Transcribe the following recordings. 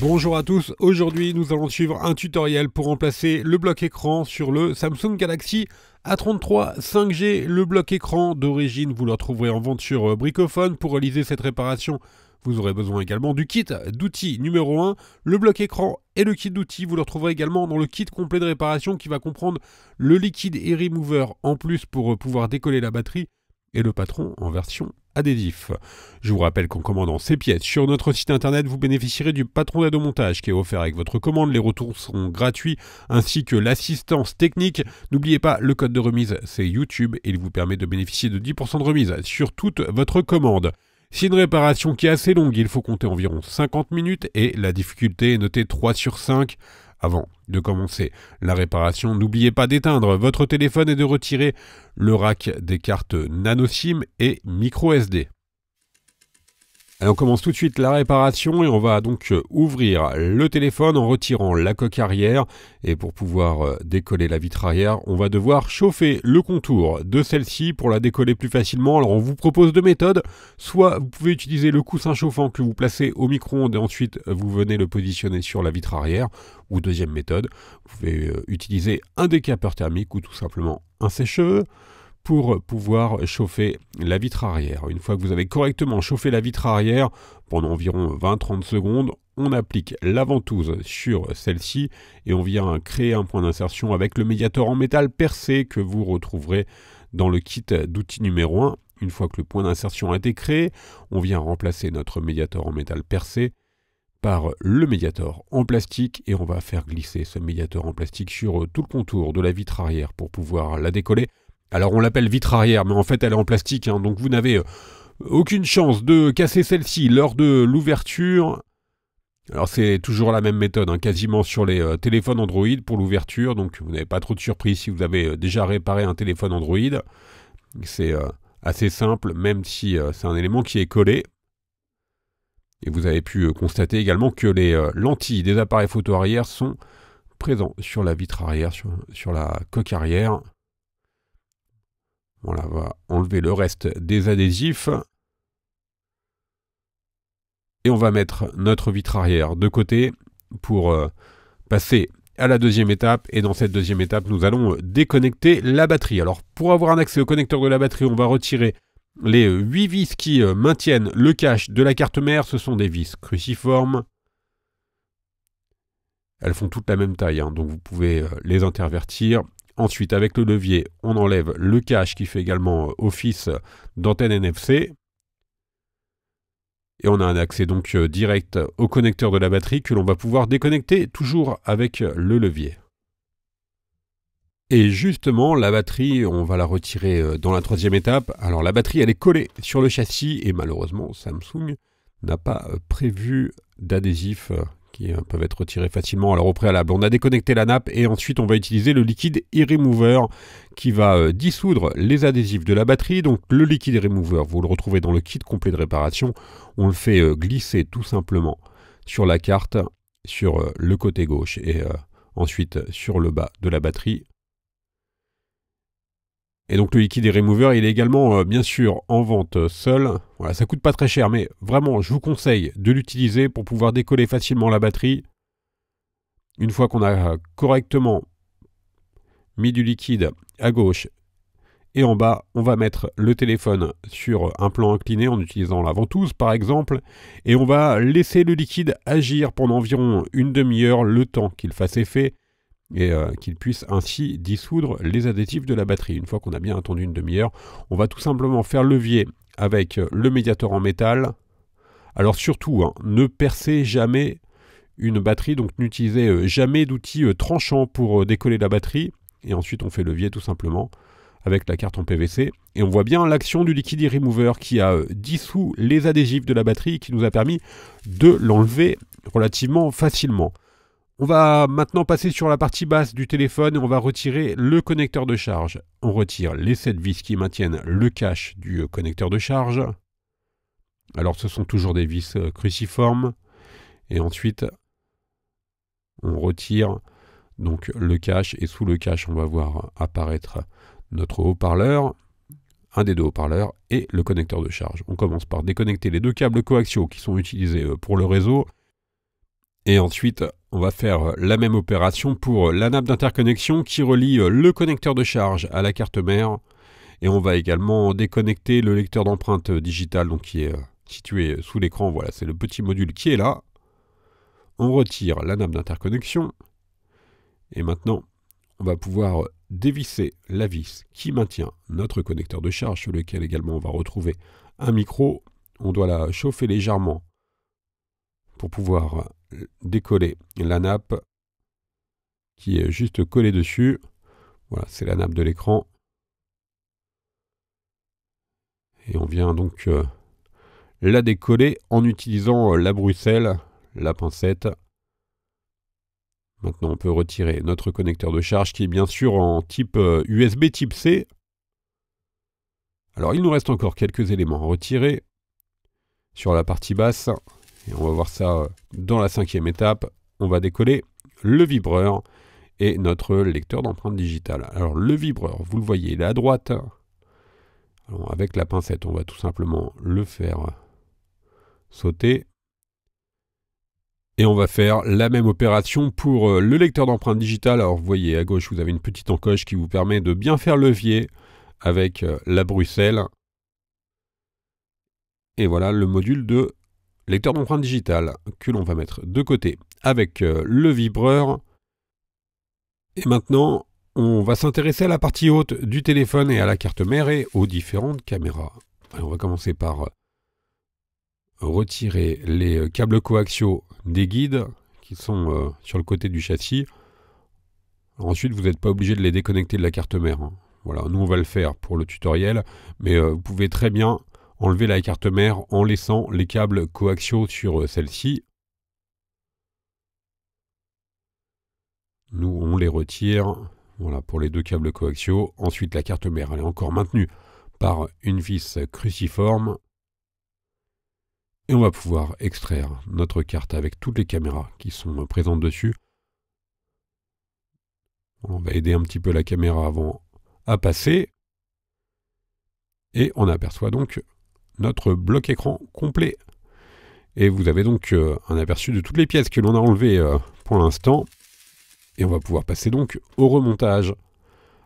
Bonjour à tous, aujourd'hui nous allons suivre un tutoriel pour remplacer le bloc écran sur le Samsung Galaxy A33 5G. Le bloc écran d'origine, vous le retrouverez en vente sur euh, Bricophone. Pour réaliser cette réparation, vous aurez besoin également du kit d'outils numéro 1, le bloc écran et le kit d'outils. Vous le retrouverez également dans le kit complet de réparation qui va comprendre le liquide et remover en plus pour euh, pouvoir décoller la batterie et le patron en version Adhésif. Je vous rappelle qu'en commandant ces pièces sur notre site internet, vous bénéficierez du patron d'aide au montage qui est offert avec votre commande. Les retours sont gratuits ainsi que l'assistance technique. N'oubliez pas, le code de remise c'est YouTube et il vous permet de bénéficier de 10% de remise sur toute votre commande. Si une réparation qui est assez longue, il faut compter environ 50 minutes et la difficulté est notée 3 sur 5 avant de commencer la réparation, n'oubliez pas d'éteindre votre téléphone et de retirer le rack des cartes nano SIM et micro SD on commence tout de suite la réparation et on va donc euh, ouvrir le téléphone en retirant la coque arrière et pour pouvoir euh, décoller la vitre arrière on va devoir chauffer le contour de celle-ci pour la décoller plus facilement alors on vous propose deux méthodes soit vous pouvez utiliser le coussin chauffant que vous placez au micro-ondes et ensuite euh, vous venez le positionner sur la vitre arrière ou deuxième méthode vous pouvez utiliser un décapeur thermique ou tout simplement un sèche pour pouvoir chauffer la vitre arrière. Une fois que vous avez correctement chauffé la vitre arrière pendant environ 20-30 secondes, on applique la ventouse sur celle-ci et on vient créer un point d'insertion avec le médiateur en métal percé que vous retrouverez dans le kit d'outils numéro 1. Une fois que le point d'insertion a été créé, on vient remplacer notre médiateur en métal percé par le médiator en plastique et on va faire glisser ce médiator en plastique sur tout le contour de la vitre arrière pour pouvoir la décoller. Alors on l'appelle vitre arrière, mais en fait elle est en plastique, hein. donc vous n'avez euh, aucune chance de casser celle-ci lors de l'ouverture. Alors c'est toujours la même méthode, hein, quasiment sur les euh, téléphones Android pour l'ouverture, donc vous n'avez pas trop de surprise si vous avez euh, déjà réparé un téléphone Android. C'est assez simple, même si c'est un élément qui est collé. Et vous avez pu constater également que les lentilles des appareils photo arrière sont présents sur la vitre arrière, sur la coque arrière. On va enlever le reste des adhésifs. Et on va mettre notre vitre arrière de côté pour euh, passer à la deuxième étape. Et dans cette deuxième étape, nous allons déconnecter la batterie. Alors pour avoir un accès au connecteur de la batterie, on va retirer les 8 vis qui euh, maintiennent le cache de la carte mère. Ce sont des vis cruciformes. Elles font toutes la même taille, hein, donc vous pouvez euh, les intervertir. Ensuite, avec le levier, on enlève le cache qui fait également euh, office d'antenne NFC. Et on a un accès donc euh, direct au connecteur de la batterie que l'on va pouvoir déconnecter toujours avec euh, le levier. Et justement, la batterie, on va la retirer dans la troisième étape. Alors la batterie, elle est collée sur le châssis et malheureusement, Samsung n'a pas prévu d'adhésif qui euh, peuvent être retirés facilement. Alors au préalable, on a déconnecté la nappe et ensuite on va utiliser le liquide e-remover qui va euh, dissoudre les adhésifs de la batterie. Donc le liquide e-remover, vous le retrouvez dans le kit complet de réparation. On le fait euh, glisser tout simplement sur la carte, sur le côté gauche et ensuite sur le bas de la batterie. Et donc le liquide et remover, il est également euh, bien sûr en vente euh, seul. Voilà, ça coûte pas très cher, mais vraiment, je vous conseille de l'utiliser pour pouvoir décoller facilement la batterie. Une fois qu'on a euh, correctement mis du liquide à gauche et en bas, on va mettre le téléphone sur un plan incliné en utilisant la ventouse par exemple, et on va laisser le liquide agir pendant environ une demi-heure le temps qu'il fasse effet et euh, qu'il puisse ainsi dissoudre les adhésifs de la batterie. Une fois qu'on a bien attendu une demi-heure, on va tout simplement faire levier avec euh, le médiateur en métal. Alors surtout, hein, ne percez jamais une batterie, donc n'utilisez euh, jamais d'outils tranchants pour décoller la batterie. Et ensuite, on fait levier tout simplement avec la carte en PVC. Et on voit bien l'action du liquide Remover qui a dissous les adhésifs de la batterie et qui nous a permis de l'enlever relativement facilement. On va maintenant passer sur la partie basse du téléphone et on va retirer le connecteur de charge. On retire les 7 vis qui maintiennent le cache du euh, connecteur de charge. Alors ce sont toujours des vis euh, cruciformes. Et ensuite, on retire donc le cache et sous le cache, on va voir apparaître notre haut-parleur, un des deux haut-parleurs et le connecteur de charge. On commence par déconnecter les deux câbles coaxiaux qui sont utilisés euh, pour le réseau et ensuite, on va faire la même opération pour la nappe d'interconnexion qui relie euh, le connecteur de charge à la carte mère. Et on va également déconnecter le lecteur d'empreinte euh, digitale, donc qui est euh, situé sous l'écran. Voilà, c'est le petit module qui est là. On retire la nappe d'interconnexion. Et maintenant, on va pouvoir dévisser la vis qui maintient notre connecteur de charge sur lequel également on va retrouver un micro. On doit la chauffer légèrement pour pouvoir décoller la nappe qui est juste collée dessus. Voilà, c'est la nappe de l'écran. Et on vient donc euh, la décoller en utilisant euh, la bruxelle, la pincette. Maintenant, on peut retirer notre connecteur de charge qui est bien sûr en type USB euh, type C. Alors, il nous reste encore quelques éléments à retirer sur la partie basse. Et on va voir ça euh, dans la cinquième étape. On va décoller le vibreur et notre lecteur d'empreintes digitales. Alors le vibreur, vous le voyez, il à droite. avec la pincette, on va tout simplement le faire sauter. Et on va faire la même opération pour euh, le lecteur d'empreintes digitales. Alors vous voyez à gauche, vous avez une petite encoche qui vous permet de bien faire levier avec euh, la Bruxelles. Et voilà le module de lecteur d'empreintes digitales que l'on va mettre de côté avec euh, le vibreur. Et maintenant, on va s'intéresser à la partie haute du téléphone et à la carte mère et aux différentes caméras. on va commencer par euh, retirer les euh, câbles coaxiaux des guides qui sont sur le côté du châssis. Ensuite, vous n'êtes pas obligé de les déconnecter de la carte mère. Hein. Voilà, nous on va le faire pour le tutoriel, mais vous pouvez très bien enlever la carte mère en laissant les câbles coaxiaux sur euh, celle-ci. Nous, on les retire voilà, pour les deux câbles coaxiaux. Ensuite, la carte mère, elle est encore maintenue par une vis cruciforme. Et on va pouvoir extraire notre carte avec toutes les caméras qui sont présentes dessus. On va aider un petit peu la caméra avant à passer. Et on aperçoit donc notre bloc écran complet. Et vous avez donc euh, un aperçu de toutes les pièces que l'on a enlevées euh, pour l'instant. Et on va pouvoir passer donc au remontage.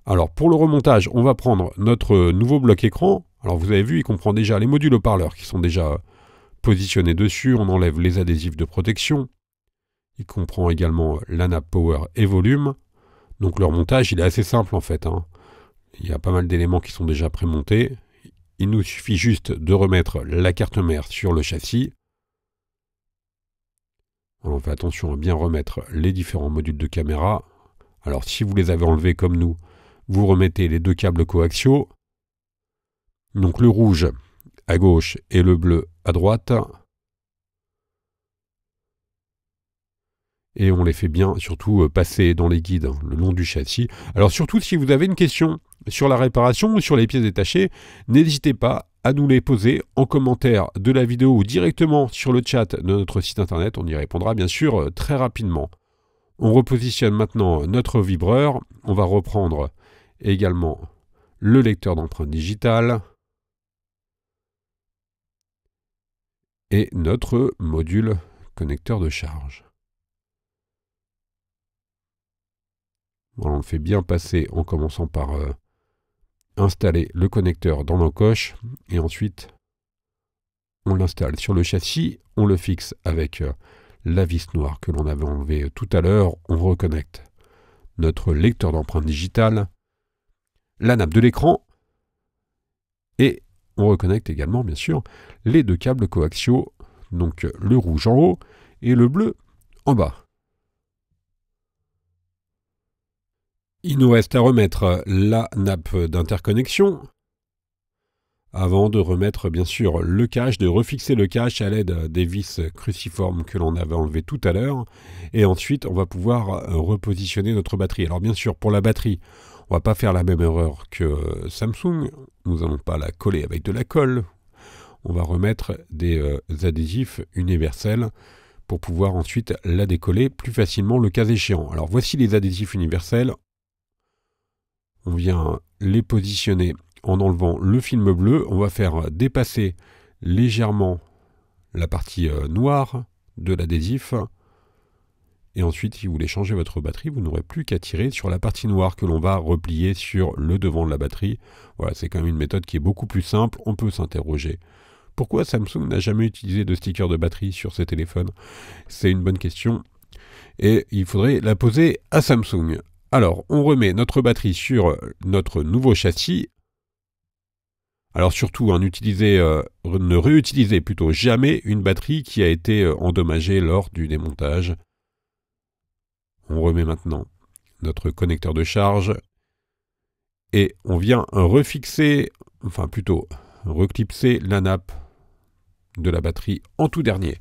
Alors pour le remontage, on va prendre notre euh, nouveau bloc écran. Alors vous avez vu, il comprend déjà les modules haut-parleurs qui sont déjà positionnés dessus. On enlève les adhésifs de protection. Il comprend également la power et volume. Donc le remontage, il est assez simple en fait. Hein. Il y a pas mal d'éléments qui sont déjà prémontés. Il nous suffit juste de remettre la carte mère sur le châssis. On fait attention à bien remettre les différents modules de caméra. Alors si vous les avez enlevés comme nous, vous remettez les deux câbles coaxiaux. Donc le rouge à gauche et le bleu à droite. et on les fait bien surtout euh, passer dans les guides le long du châssis. Alors surtout si vous avez une question sur la réparation ou sur les pièces détachées, n'hésitez pas à nous les poser en commentaire de la vidéo ou directement sur le chat de notre site internet. On y répondra bien sûr euh, très rapidement. On repositionne maintenant notre vibreur. On va reprendre également le lecteur d'empreintes digitales et notre module connecteur de charge. on le fait bien passer en commençant par euh, installer le connecteur dans l'encoche et ensuite on l'installe sur le châssis, on le fixe avec euh, la vis noire que l'on avait enlevée euh, tout à l'heure, on reconnecte notre lecteur d'empreintes digitales, la nappe de l'écran et on reconnecte également bien sûr les deux câbles coaxiaux, donc euh, le rouge en haut et le bleu en bas. Il nous reste à remettre la nappe d'interconnexion avant de remettre bien sûr le cache, de refixer le cache à l'aide des vis cruciformes que l'on avait enlevé tout à l'heure. Et ensuite, on va pouvoir euh, repositionner notre batterie. Alors bien sûr, pour la batterie, on va pas faire la même erreur que Samsung. Nous allons pas la coller avec de la colle. On va remettre des euh, adhésifs universels pour pouvoir ensuite la décoller plus facilement le cas échéant. Alors voici les adhésifs universels on vient les positionner en enlevant le film bleu. On va faire dépasser légèrement la partie euh, noire de l'adhésif. Et ensuite, si vous voulez changer votre batterie, vous n'aurez plus qu'à tirer sur la partie noire que l'on va replier sur le devant de la batterie. Voilà, c'est quand même une méthode qui est beaucoup plus simple. On peut s'interroger. Pourquoi Samsung n'a jamais utilisé de sticker de batterie sur ses téléphones C'est une bonne question. Et il faudrait la poser à Samsung. Alors, on remet notre batterie sur euh, notre nouveau châssis. Alors surtout, hein, euh, ne réutilisez plutôt jamais une batterie qui a été euh, endommagée lors du démontage. On remet maintenant notre connecteur de charge et on vient refixer, enfin plutôt reclipser la nappe de la batterie en tout dernier.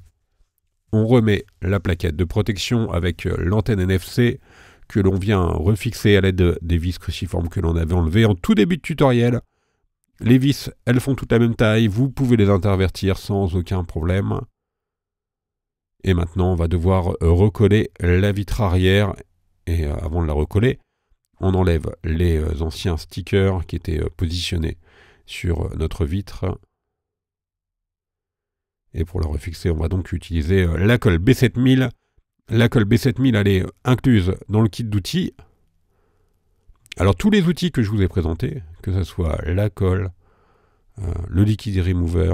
On remet la plaquette de protection avec l'antenne NFC que l'on vient refixer à l'aide des vis cruciformes que l'on avait enlevées en tout début de tutoriel. Les vis, elles font toute la même taille, vous pouvez les intervertir sans aucun problème. Et maintenant, on va devoir recoller la vitre arrière. Et euh, avant de la recoller, on enlève les euh, anciens stickers qui étaient euh, positionnés sur notre vitre. Et pour la refixer, on va donc utiliser la colle B7000 la colle B7000 elle est incluse dans le kit d'outils. Alors tous les outils que je vous ai présentés, que ce soit la colle, euh, le liquide remover,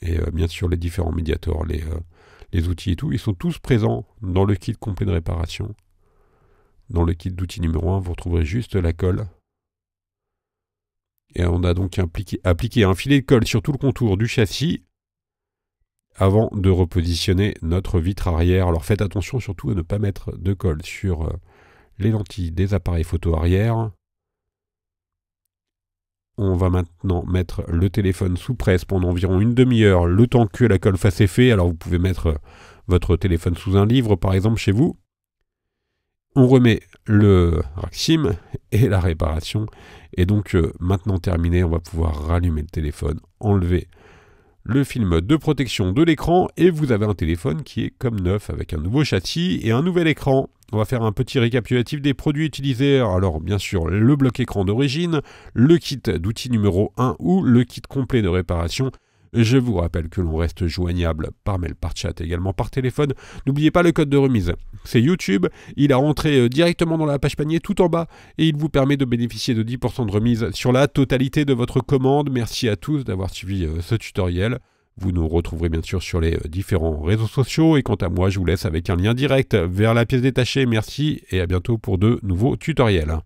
et euh, bien sûr les différents médiators, euh, les, outils et tout, ils sont tous présents dans le kit complet de réparation. Dans le kit d'outils numéro 1, vous retrouverez juste la colle. Et on a donc appliqué un filet de colle sur tout le contour du châssis avant de repositionner notre vitre arrière. Alors faites attention surtout à ne pas mettre de colle sur euh, les lentilles des appareils photo arrière. On va maintenant mettre le téléphone sous presse pendant environ une demi-heure, le temps que la colle fasse effet. Alors vous pouvez mettre euh, votre téléphone sous un livre par exemple chez vous. On remet le Raxim et la réparation et donc euh, maintenant terminé On va pouvoir rallumer le téléphone, enlever le film de protection de l'écran et vous avez un téléphone qui est comme neuf avec un nouveau châti et un nouvel écran. On va faire un petit récapitulatif des produits utilisés. Alors bien sûr le bloc écran d'origine, le kit d'outils numéro 1 ou le kit complet de réparation je vous rappelle que l'on reste joignable par mail, par chat, également par téléphone. N'oubliez pas le code de remise. C'est YouTube. Il a rentré euh, directement dans la page panier tout en bas et il vous permet de bénéficier de 10% de remise sur la totalité de votre commande. Merci à tous d'avoir suivi euh, ce tutoriel. Vous nous retrouverez bien sûr sur les euh, différents réseaux sociaux et quant à moi, je vous laisse avec un lien direct vers la pièce détachée. Merci et à bientôt pour de nouveaux tutoriels.